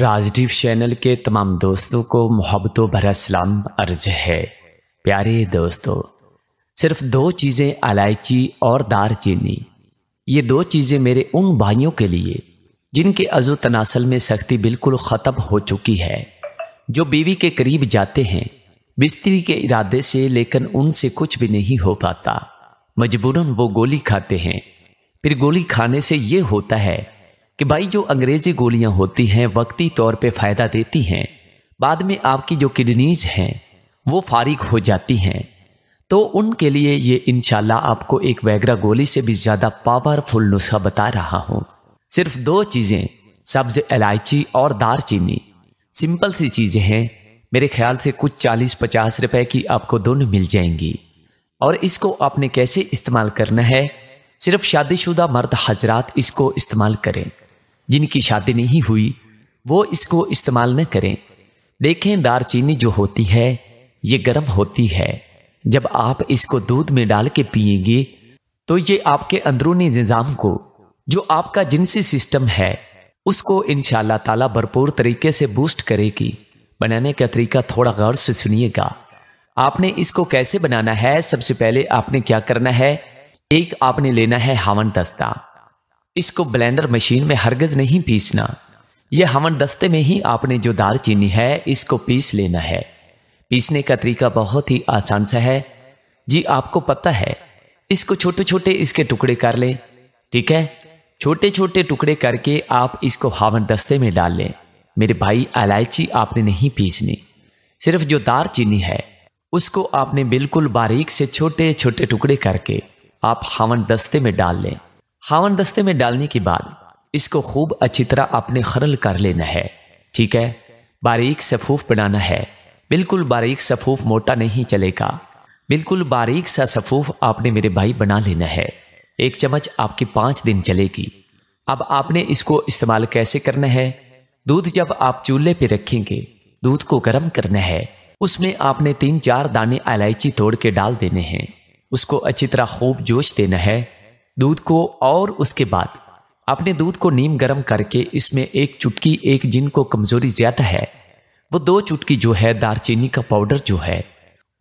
Rajdeep channel के तमाम दोस्तों को मोहब्बतों भरा सलाम अर्ज है प्यारे दोस्तों सिर्फ दो चीज़ें अलायची और दार चीनी ये दो चीज़ें मेरे उन भाइयों के लिए जिनके अजो तनासल में सख्ती बिल्कुल ख़त्म हो चुकी है जो बीवी के करीब जाते हैं बिस्तरी के इरादे से लेकिन उनसे कुछ भी नहीं हो पाता मजबूरन वो गोली खाते हैं फिर गोली खाने से ये होता है कि भाई जो अंग्रेजी गोलियां होती हैं वक्ती तौर पे फ़ायदा देती हैं बाद में आपकी जो किडनीज हैं वो फारिग हो जाती हैं तो उनके लिए ये इनशाला आपको एक वैगरा गोली से भी ज़्यादा पावरफुल नुस्खा बता रहा हूँ सिर्फ दो चीज़ें सब्ज इलायची और दार चीनी सिंपल सी चीज़ें हैं मेरे ख्याल से कुछ चालीस पचास रुपए की आपको दोनों मिल जाएंगी और इसको आपने कैसे इस्तेमाल करना है सिर्फ शादीशुदा मर्द हजरात इसको इस्तेमाल करें जिनकी शादी नहीं हुई वो इसको इस्तेमाल न करें देखें दारचीनी जो होती है ये गर्म होती है जब आप इसको दूध में डाल के पिएंगे तो ये आपके अंदरूनी निज़ाम को जो आपका जिनसी सिस्टम है उसको इन ताला भरपूर तरीके से बूस्ट करेगी बनाने का तरीका थोड़ा गौर से सुनिएगा आपने इसको कैसे बनाना है सबसे पहले आपने क्या करना है एक आपने लेना है हावन दस्ता इसको ब्लेंडर मशीन में हरगज नहीं पीसना यह हवन दस्ते में ही आपने जो दार चीनी है इसको पीस लेना है पीसने का तरीका बहुत ही आसान सा है जी आपको पता है इसको छोटे छोटे इसके टुकड़े कर लें ठीक है छोटे छोटे टुकड़े करके आप इसको हावन दस्ते में डाल लें मेरे भाई इलायची आपने नहीं पीसनी सिर्फ जो दार चीनी है उसको आपने बिल्कुल बारीक से छोटे छोटे टुकड़े करके आप हावन दस्ते में डाल लें हावन दस्ते में डालने के बाद इसको खूब अच्छी तरह आपने खरल कर लेना है ठीक है बारीक सफूफ बनाना है बिल्कुल बारीक सफूफ मोटा नहीं चलेगा बिल्कुल बारीक सा सफूफ आपने मेरे भाई बना लेना है एक चम्मच आपकी पांच दिन चलेगी अब आपने इसको इस्तेमाल कैसे करना है दूध जब आप चूल्हे पे रखेंगे दूध को गर्म करना है उसमें आपने तीन चार दाने इलायची तोड़ के डाल देने हैं उसको अच्छी तरह खूब जोश देना है दूध को और उसके बाद अपने दूध को नीम गर्म करके इसमें एक चुटकी एक जिनको कमजोरी ज्यादा है वो दो चुटकी जो है दारचीनी का पाउडर जो है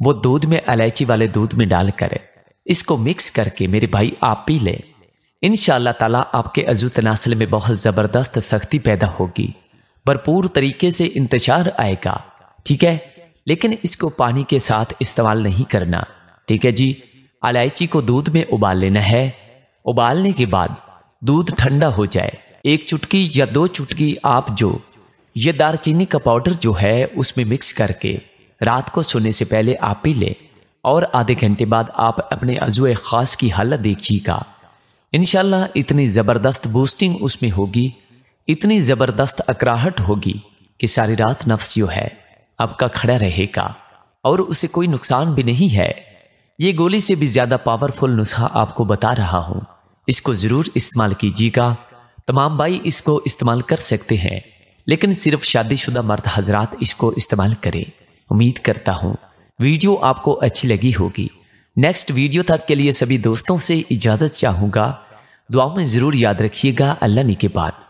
वो दूध में इलायची वाले दूध में डालकर इसको मिक्स करके मेरे भाई आप पी लें इन ताला आपके अजू तनासल में बहुत ज़बरदस्त सख्ती पैदा होगी भरपूर तरीके से इंतजार आएगा ठीक है लेकिन इसको पानी के साथ इस्तेमाल नहीं करना ठीक है जी इलायची को दूध में उबाल लेना है उबालने के बाद दूध ठंडा हो जाए एक चुटकी या दो चुटकी आप जो ये दारचीनी का पाउडर जो है उसमें मिक्स करके रात को सोने से पहले आप पी लें और आधे घंटे बाद आप अपने अजुए ख़ास की हालत देखिएगा इन इतनी ज़बरदस्त बूस्टिंग उसमें होगी इतनी ज़बरदस्त अकराहट होगी कि सारी रात नफ्स जो है आपका खड़ा रहेगा और उसे कोई नुकसान भी नहीं है ये गोली से भी ज़्यादा पावरफुल नुस्खा आपको बता रहा हूँ इसको ज़रूर इस्तेमाल कीजिएगा तमाम भाई इसको इस्तेमाल कर सकते हैं लेकिन सिर्फ शादीशुदा मर्द हजरात इसको इस्तेमाल करें उम्मीद करता हूँ वीडियो आपको अच्छी लगी होगी नेक्स्ट वीडियो तक के लिए सभी दोस्तों से इजाज़त चाहूँगा दुआ में ज़रूर याद रखिएगा अल्लाह ने के बाद